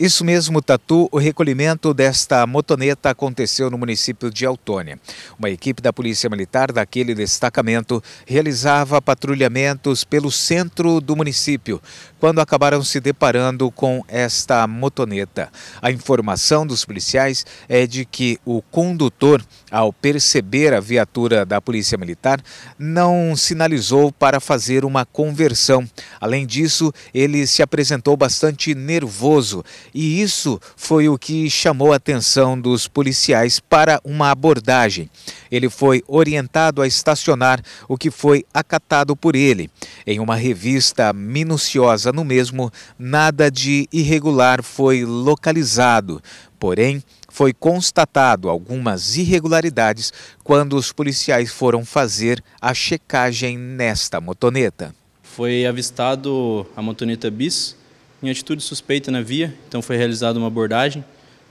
Isso mesmo, Tatu, o recolhimento desta motoneta aconteceu no município de Autônia. Uma equipe da Polícia Militar daquele destacamento realizava patrulhamentos pelo centro do município, quando acabaram se deparando com esta motoneta. A informação dos policiais é de que o condutor, ao perceber a viatura da Polícia Militar, não sinalizou para fazer uma conversão. Além disso, ele se apresentou bastante nervoso e isso foi o que chamou a atenção dos policiais para uma abordagem. Ele foi orientado a estacionar, o que foi acatado por ele. Em uma revista minuciosa no mesmo, nada de irregular foi localizado. Porém, foi constatado algumas irregularidades quando os policiais foram fazer a checagem nesta motoneta. Foi avistado a motoneta bis em atitude suspeita na via, então foi realizada uma abordagem.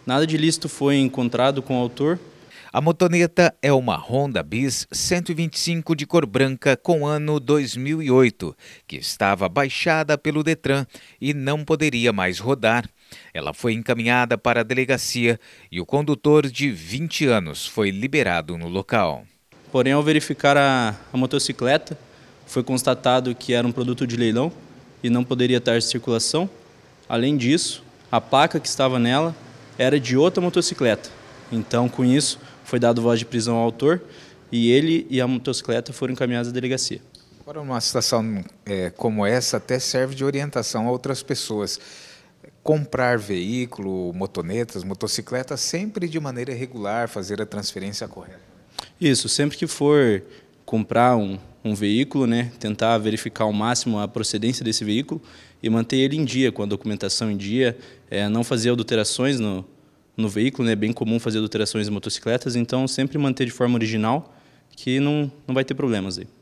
Nada de lícito foi encontrado com o autor. A motoneta é uma Honda Bis 125 de cor branca com ano 2008, que estava baixada pelo Detran e não poderia mais rodar. Ela foi encaminhada para a delegacia e o condutor de 20 anos foi liberado no local. Porém, ao verificar a, a motocicleta, foi constatado que era um produto de leilão e não poderia estar em circulação. Além disso, a placa que estava nela era de outra motocicleta. Então, com isso, foi dado voz de prisão ao autor e ele e a motocicleta foram encaminhados à delegacia. Agora, uma situação é, como essa até serve de orientação a outras pessoas. Comprar veículo, motonetas, motocicletas, sempre de maneira regular, fazer a transferência correta. Isso, sempre que for comprar um, um veículo, né, tentar verificar ao máximo a procedência desse veículo e manter ele em dia, com a documentação em dia, é, não fazer adulterações no, no veículo, né, é bem comum fazer adulterações em motocicletas, então sempre manter de forma original, que não, não vai ter problemas aí.